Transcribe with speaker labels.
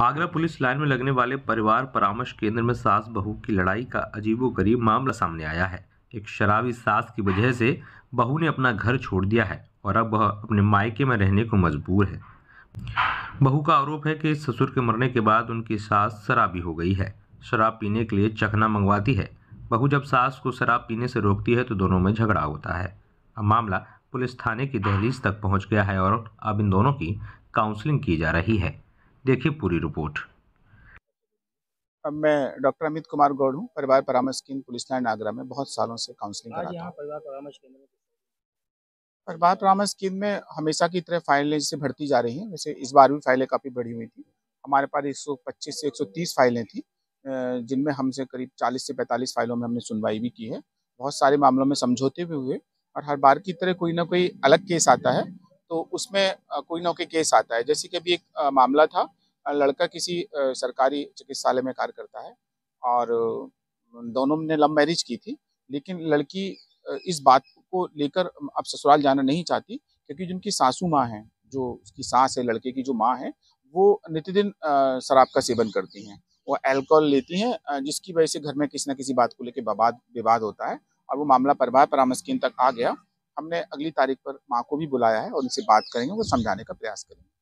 Speaker 1: Agra police line में लगने वाले परिवार परामर्श केंद्र में सास बहू की लड़ाई का अजीबोगरीब मामला सामने आया है एक शराबी सास की वजह से बहू ने अपना घर छोड़ दिया है और अब वह अपने मायके में रहने को मजबूर है बहू का आरोप है कि ससुर के मरने के बाद उनकी सास शराबी हो गई है शराब पीने के लिए चखना मंगवाती है बहू जब सास को शराब पीने से रोकती है तो दोनों में झगड़ा होता है अब मामला पुलिस थाने की दहलीज तक पहुंच गया है और अब इन दोनों की काउंसलिंग की जा रही है देखिए पूरी रिपोर्ट
Speaker 2: अब मैं डॉक्टर अमित कुमार गौड़ हूँ परिवार परामर्श केंद्र पुलिस लाइन आगरा में बहुत सालों से काउंसलिंग कराता हूँ परिवार परामर्श केंद्र में हमेशा की तरह फाइलें जैसे भर्ती जा रही हैं वैसे इस बार भी फाइलें काफ़ी बढ़ी हुई थी हमारे पास 125 से 130 फाइलें थी जिनमें हमसे करीब 40 से 45 फाइलों में हमने सुनवाई भी की है बहुत सारे मामलों में समझौते भी हुए और हर बार की तरह कोई ना कोई अलग केस आता है तो उसमें कोई ना कोई केस आता है जैसे कि अभी एक मामला था लड़का किसी सरकारी चिकित्सालय में कार्य करता है और दोनों ने लव मैरिज की थी लेकिन लड़की इस बात को लेकर अब ससुराल जाना नहीं चाहती क्योंकि जिनकी सासू माँ है जो उसकी सास है लड़के की जो माँ है वो नित्यदिन शराब का सेवन करती हैं वो अल्कोहल लेती हैं जिसकी वजह से घर में किसी ना किसी बात को लेकर विवाद विवाद होता है और वो मामला प्रभाव परामर्श केंद्र तक आ गया हमने अगली तारीख पर माँ को
Speaker 3: भी बुलाया है और उनसे बात करेंगे वो समझाने का प्रयास करेंगे